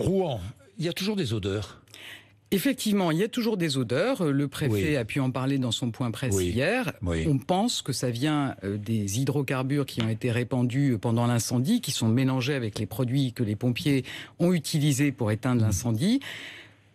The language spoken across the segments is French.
Rouen, il y a toujours des odeurs. Effectivement, il y a toujours des odeurs. Le préfet a pu en parler dans son point presse hier. On pense que ça vient euh, des hydrocarbures qui ont été répandus pendant l'incendie, qui sont mélangés avec les produits que les pompiers ont utilisés pour éteindre l'incendie.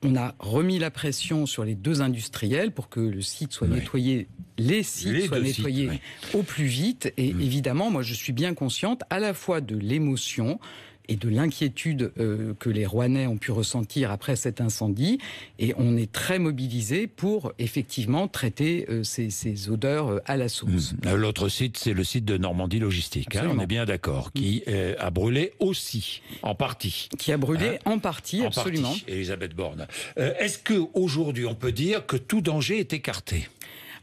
On a remis la pression sur les deux industriels pour que le site soit nettoyé, les sites soient nettoyés au plus vite. Et mm. évidemment, moi, je suis bien consciente à la fois de l'émotion et de l'inquiétude euh, que les Rouennais ont pu ressentir après cet incendie. Et on est très mobilisés pour effectivement traiter euh, ces, odeurs euh, à la source. Mmh. L'autre site, c'est le site de Normandie Logistique. Hein, on est bien d'accord, qui mmh. a brûlé aussi, en partie. Qui a brûlé hein en partie, absolument. Partie, Elisabeth Borne. Est-ce que aujourd'hui, on peut dire que tout danger est écarté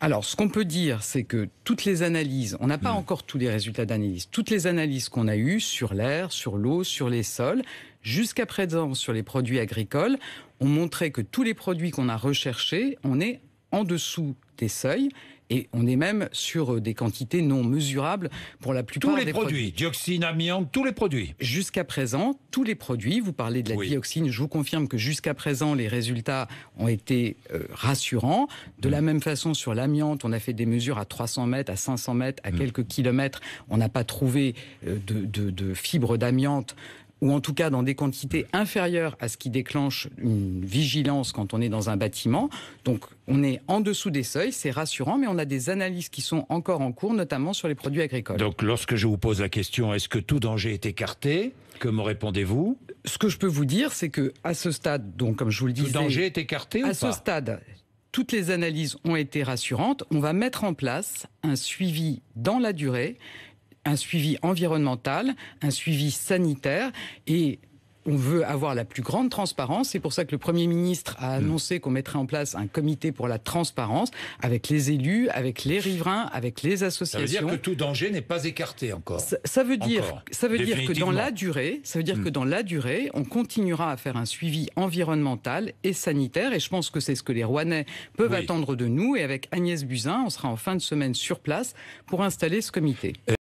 alors, ce qu'on peut dire, c'est que toutes les analyses, on n'a pas hmm. encore tous les résultats d'analyse, toutes les analyses qu'on a eues sur l'air, sur l'eau, sur les sols, jusqu'à présent sur les produits agricoles, ont montré que tous les produits qu'on a recherchés, on est en dessous des seuils et on est même sur euh, des quantités non mesurables pour la plupart des produits. tous les produits. Dioxine, amiante, tous les produits. Jusqu'à présent, tous les produits. Vous parlez de la dioxine. Je vous confirme que jusqu'à présent, les résultats ont été euh, rassurants. De la mm. même façon, sur l'amiante, on a fait des mesures à 300 mètres, à 500 mètres, à mm. quelques kilomètres. On n'a pas trouvé euh, de, de fibres d'amiante ou en tout cas dans des quantités inférieures à ce qui déclenche une vigilance quand on est dans un bâtiment. Donc on est en dessous des seuils, c'est rassurant, mais on a des analyses qui sont encore en cours, notamment sur les produits agricoles. Donc lorsque je vous pose la question, est-ce que tout danger est écarté Que me répondez-vous Ce que je peux vous dire, c'est que à ce stade, donc comme je vous le disais, tout danger est écarté. À ce stade, toutes les analyses ont été rassurantes. On va mettre en place un suivi dans la durée un suivi environnemental, un suivi sanitaire et on veut avoir la plus grande transparence. C'est pour ça que le Premier ministre a mmh. annoncé qu'on mettrait en place un comité pour la transparence avec les élus, avec les riverains, avec les associations. Ça veut dire que tout danger n'est pas écarté encore. Ça, veut dire, ça veut dire que dans la durée, ça veut dire que mmh. dans la durée, on continuera à faire un suivi environnemental et sanitaire. Et je pense que c'est ce que les Rouennais peuvent attendre de nous. Et avec Agnès Buzyn, on sera en fin de semaine sur place pour installer ce comité.